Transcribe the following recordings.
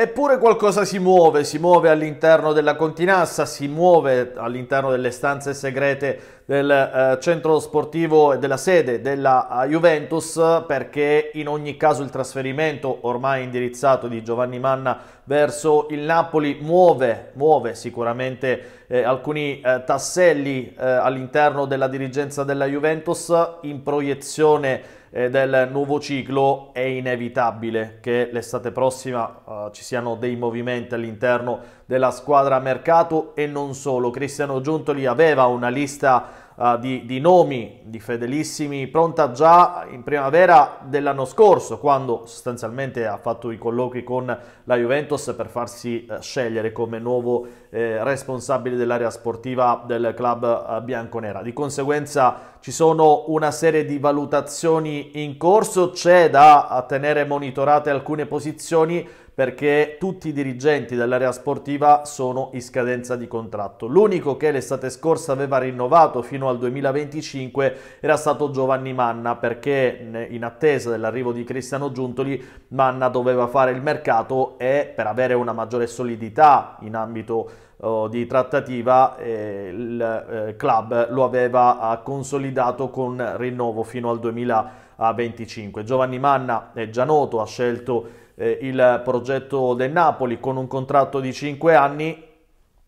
Eppure qualcosa si muove, si muove all'interno della continassa, si muove all'interno delle stanze segrete del eh, centro sportivo e della sede della eh, Juventus perché in ogni caso il trasferimento ormai indirizzato di Giovanni Manna verso il Napoli muove, muove sicuramente eh, alcuni eh, tasselli eh, all'interno della dirigenza della Juventus in proiezione eh, del nuovo ciclo è inevitabile che l'estate prossima uh, ci siano dei movimenti all'interno della squadra mercato e non solo. Cristiano Giuntoli aveva una lista uh, di, di, nomi di fedelissimi pronta già in primavera dell'anno scorso, quando sostanzialmente ha fatto i colloqui con la Juventus per farsi uh, scegliere come nuovo eh, responsabile dell'area sportiva del club eh, bianconera. Di conseguenza ci sono una serie di valutazioni in corso, c'è da tenere monitorate alcune posizioni perché tutti i dirigenti dell'area sportiva sono in scadenza di contratto. L'unico che l'estate scorsa aveva rinnovato fino al 2025 era stato Giovanni Manna perché in attesa dell'arrivo di Cristiano Giuntoli Manna doveva fare il mercato e per avere una maggiore solidità in ambito sportivo oh, di trattativa eh, il eh, club lo aveva consolidato con rinnovo fino al 2025. Giovanni Manna è già noto, ha scelto eh, il progetto del Napoli con un contratto di 5 anni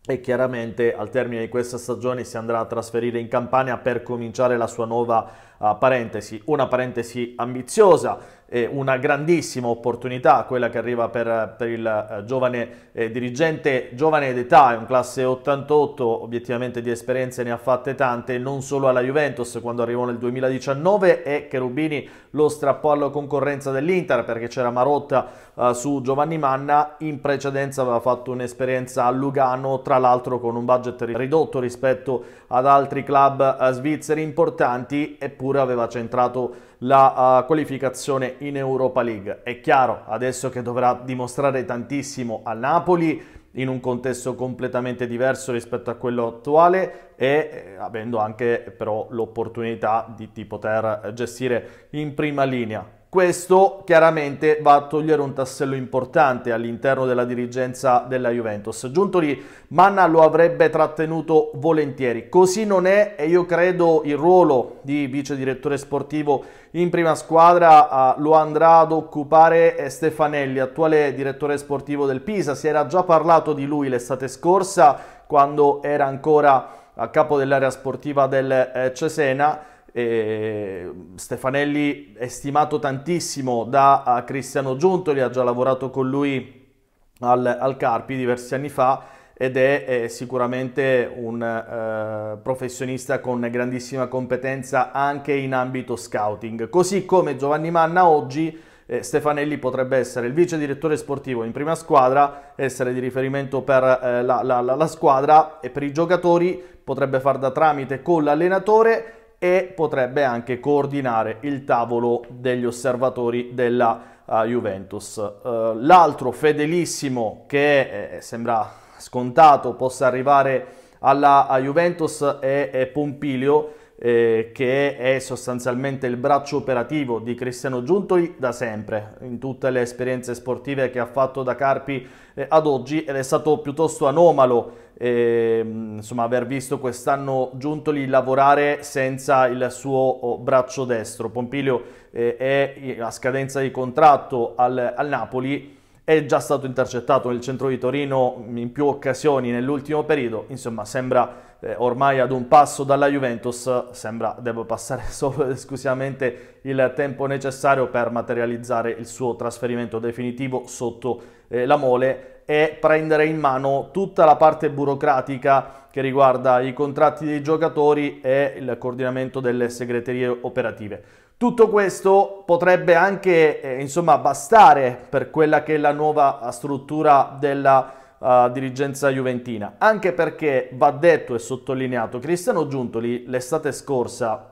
e chiaramente al termine di questa stagione si andrà a trasferire in Campania per cominciare la sua nuova parentesi, una parentesi ambiziosa, e una grandissima opportunità quella che arriva per, per il eh, giovane eh, dirigente, giovane d'età, è un classe 88, obiettivamente di esperienze ne ha fatte tante, non solo alla Juventus quando arrivò nel 2019 e Cherubini lo strappò alla concorrenza dell'Inter perché c'era Marotta uh, su Giovanni Manna, in precedenza aveva fatto un'esperienza a Lugano, tra l'altro con un budget ridotto rispetto ad altri club uh, svizzeri importanti, eppure pure aveva centrato la uh, qualificazione in Europa League. È chiaro adesso che dovrà dimostrare tantissimo a Napoli in un contesto completamente diverso rispetto a quello attuale e eh, avendo anche però l'opportunità di, di poter gestire in prima linea questo chiaramente va a togliere un tassello importante all'interno della dirigenza della Juventus. Giuntoli Manna lo avrebbe trattenuto volentieri. Così non è e io credo il ruolo di vice direttore sportivo in prima squadra uh, lo andrà ad occupare eh, Stefanelli, attuale direttore sportivo del Pisa. Si era già parlato di lui l'estate scorsa quando era ancora a capo dell'area sportiva del eh, Cesena eh, Stefanelli è stimato tantissimo da eh, Cristiano Giuntoli, ha già lavorato con lui al, al Carpi diversi anni fa ed è, è sicuramente un eh, professionista con grandissima competenza anche in ambito scouting. Così come Giovanni Manna oggi eh, Stefanelli potrebbe essere il vice direttore sportivo in prima squadra, essere di riferimento per eh, la, la, la squadra e per i giocatori, potrebbe far da tramite con l'allenatore e potrebbe anche coordinare il tavolo degli osservatori della uh, Juventus. Uh, l'altro fedelissimo che eh, sembra scontato possa arrivare alla Juventus è, è Pompilio eh, che è sostanzialmente il braccio operativo di Cristiano Giuntoli da sempre, in tutte le esperienze sportive che ha fatto da Carpi eh, ad oggi ed è stato piuttosto anomalo eh, insomma, aver visto quest'anno Giuntoli lavorare senza il suo oh, braccio destro. Pompilio eh, è eh, a scadenza di contratto al, al Napoli è già stato intercettato nel centro di Torino in più occasioni nell'ultimo periodo, insomma sembra eh, ormai ad un passo dalla Juventus, sembra debba passare solo ed esclusivamente il tempo necessario per materializzare il suo trasferimento definitivo sotto eh, la mole e prendere in mano tutta la parte burocratica che riguarda i contratti dei giocatori e il coordinamento delle segreterie operative. Tutto questo potrebbe anche eh, insomma, bastare per quella che è la nuova struttura della Uh, dirigenza juventina, anche perché va detto e sottolineato, Cristiano Giuntoli l'estate scorsa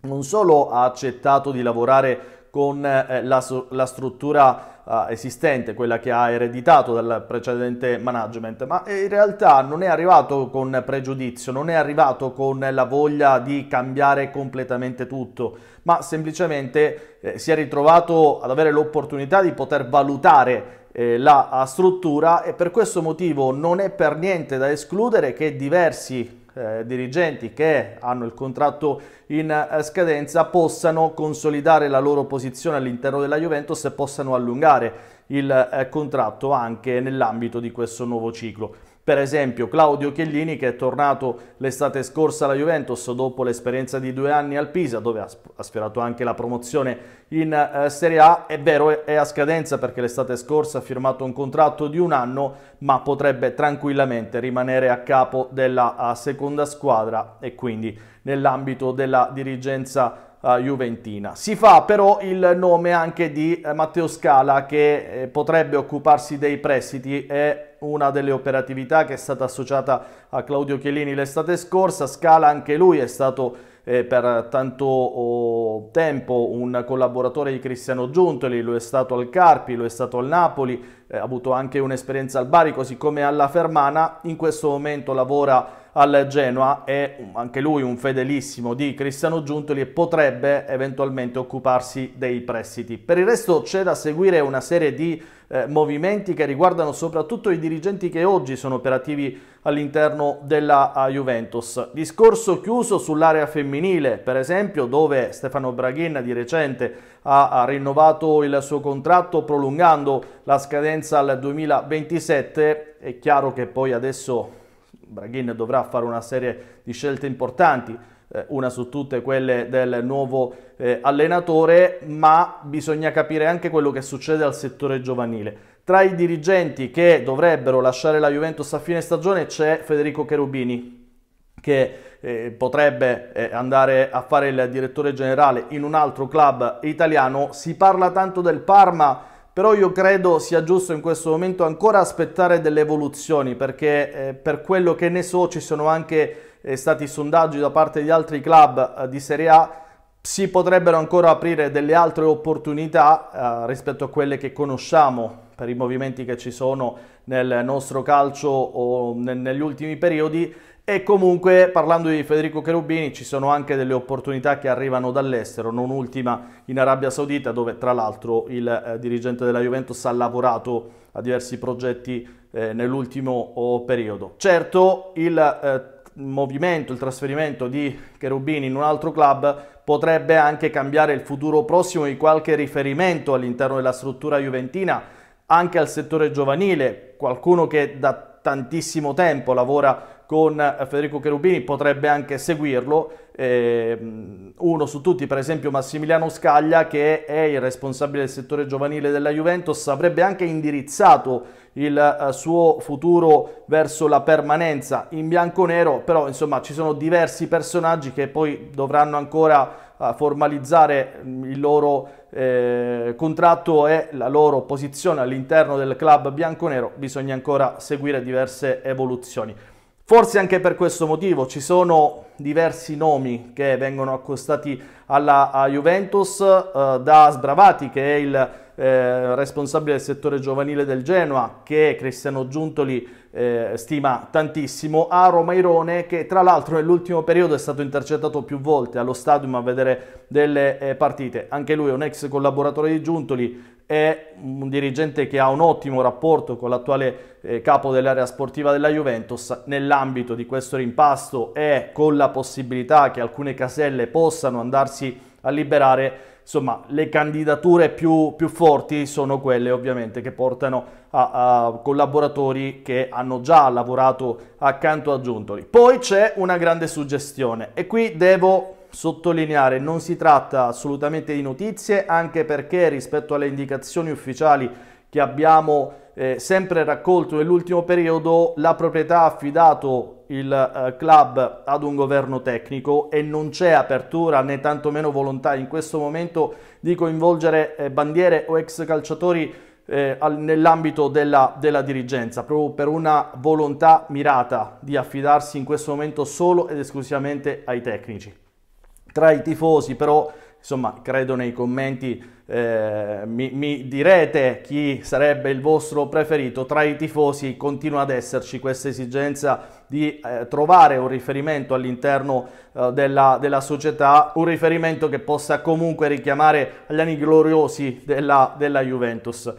non solo ha accettato di lavorare con eh, la, la struttura uh, esistente, quella che ha ereditato dal precedente management, ma eh, in realtà non è arrivato con pregiudizio, non è arrivato con la voglia di cambiare completamente tutto, ma semplicemente eh, si è ritrovato ad avere l'opportunità di poter valutare eh, la struttura e per questo motivo non è per niente da escludere che diversi eh, dirigenti che hanno il contratto in eh, scadenza possano consolidare la loro posizione all'interno della Juventus e possano allungare il eh, contratto anche nell'ambito di questo nuovo ciclo. Per esempio Claudio Chiellini che è tornato l'estate scorsa alla Juventus dopo l'esperienza di due anni al Pisa dove ha sfiorato anche la promozione in eh, Serie A. È vero è a scadenza perché l'estate scorsa ha firmato un contratto di un anno ma potrebbe tranquillamente rimanere a capo della eh, seconda squadra e quindi nell'ambito della dirigenza Uh, juventina. Si fa però il nome anche di eh, Matteo Scala che eh, potrebbe occuparsi dei prestiti e una delle operatività che è stata associata a Claudio Chiellini l'estate scorsa. Scala anche lui è stato eh, per tanto oh, tempo un collaboratore di Cristiano Giuntoli, lo è stato al Carpi, lo è stato al Napoli, eh, ha avuto anche un'esperienza al Bari, così come alla Fermana, in questo momento lavora al Genoa, è anche lui un fedelissimo di Cristiano Giuntoli e potrebbe eventualmente occuparsi dei prestiti. Per il resto c'è da seguire una serie di eh, movimenti che riguardano soprattutto i dirigenti che oggi sono operativi all'interno della eh, Juventus. Discorso chiuso sull'area femminile, per esempio, dove Stefano Braghin di recente ha rinnovato il suo contratto prolungando la scadenza al 2027. È chiaro che poi adesso Braghin dovrà fare una serie di scelte importanti eh, una su tutte quelle del nuovo eh, allenatore, ma bisogna capire anche quello che succede al settore giovanile. Tra i dirigenti che dovrebbero lasciare la Juventus a fine stagione c'è Federico Cherubini, che eh, potrebbe eh, andare a fare il direttore generale in un altro club italiano. Si parla tanto del Parma, però io credo sia giusto in questo momento ancora aspettare delle evoluzioni perché eh, per quello che ne so ci sono anche eh, stati sondaggi da parte di altri club eh, di Serie A si potrebbero ancora aprire delle altre opportunità eh, rispetto a quelle che conosciamo per i movimenti che ci sono nel nostro calcio o negli ultimi periodi e comunque parlando di Federico Cherubini ci sono anche delle opportunità che arrivano dall'estero, non ultima in Arabia Saudita dove tra l'altro il eh, dirigente della Juventus ha lavorato a diversi progetti eh, nell'ultimo oh, periodo. Certo il eh, movimento, il trasferimento di Cherubini in un altro club potrebbe anche cambiare il futuro prossimo di qualche riferimento all'interno della struttura juventina, anche al settore giovanile, qualcuno che da tantissimo tempo lavora con eh, Federico Cherubini, potrebbe anche seguirlo. Ehm, uno su tutti, per esempio Massimiliano Scaglia, che è il responsabile del settore giovanile della Juventus, avrebbe anche indirizzato il eh, suo futuro verso la permanenza in bianco-nero, però insomma ci sono diversi personaggi che poi dovranno ancora eh, formalizzare mm, il loro eh, contratto e la loro posizione all'interno del club bianconero, bisogna ancora seguire diverse evoluzioni. Forse anche per questo motivo ci sono diversi nomi che vengono accostati alla Juventus, eh, da Sbravati che è il eh, responsabile del settore giovanile del Genoa, che Cristiano Giuntoli eh, stima tantissimo, a Romairone che tra l'altro nell'ultimo periodo è stato intercettato più volte allo stadium a vedere delle eh, partite. Anche lui è un ex collaboratore di Giuntoli, è un dirigente che ha un ottimo rapporto con l'attuale eh, capo dell'area sportiva della Juventus nell'ambito di questo rimpasto e con la possibilità che alcune caselle possano andarsi a liberare, insomma le candidature più, più forti sono quelle ovviamente che portano a, a collaboratori che hanno già lavorato accanto a Giuntoli. Poi c'è una grande suggestione e qui devo sottolineare, non si tratta assolutamente di notizie, anche perché rispetto alle indicazioni ufficiali che abbiamo eh, sempre raccolto nell'ultimo periodo, la proprietà ha affidato il eh, club ad un governo tecnico e non c'è apertura né tantomeno volontà in questo momento di coinvolgere eh, bandiere o ex calciatori eh, nell'ambito della, della dirigenza, proprio per una volontà mirata di affidarsi in questo momento solo ed esclusivamente ai tecnici tra i tifosi, però insomma credo nei commenti eh, mi, mi, direte chi sarebbe il vostro preferito tra i tifosi continua ad esserci questa esigenza di eh, trovare un riferimento all'interno eh, della, della, società un riferimento che possa comunque richiamare agli anni gloriosi della, della Juventus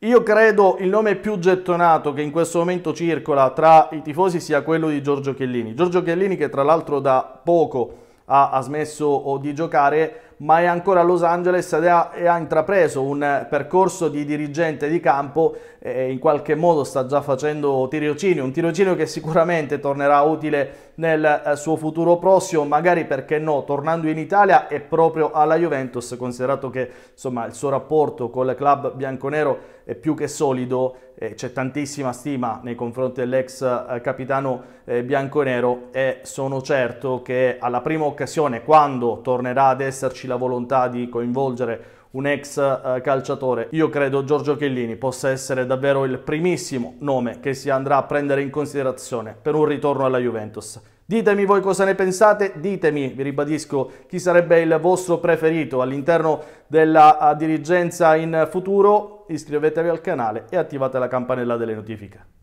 io credo il nome più gettonato che in questo momento circola tra i tifosi sia quello di Giorgio Chiellini Giorgio Chiellini che tra l'altro da poco ha, ha smesso di giocare, ma è ancora a Los Angeles ed ha, e ha intrapreso un percorso di dirigente di campo e in qualche modo sta già facendo tirocinio, un tirocinio che sicuramente tornerà utile nel eh, suo futuro prossimo, magari perché no, tornando in Italia e proprio alla Juventus, considerato che insomma, il suo rapporto con il club bianconero è più che solido, e eh, c'è tantissima stima nei confronti dell'ex eh, capitano bianconero e sono certo che alla prima occasione, quando tornerà ad esserci la volontà di coinvolgere un ex eh, calciatore. Io credo Giorgio Chiellini possa essere davvero il primissimo nome che si andrà a prendere in considerazione per un ritorno alla Juventus. Ditemi voi cosa ne pensate, ditemi, vi ribadisco, chi sarebbe il vostro preferito all'interno della eh, dirigenza in futuro. Iscrivetevi al canale e attivate la campanella delle notifiche.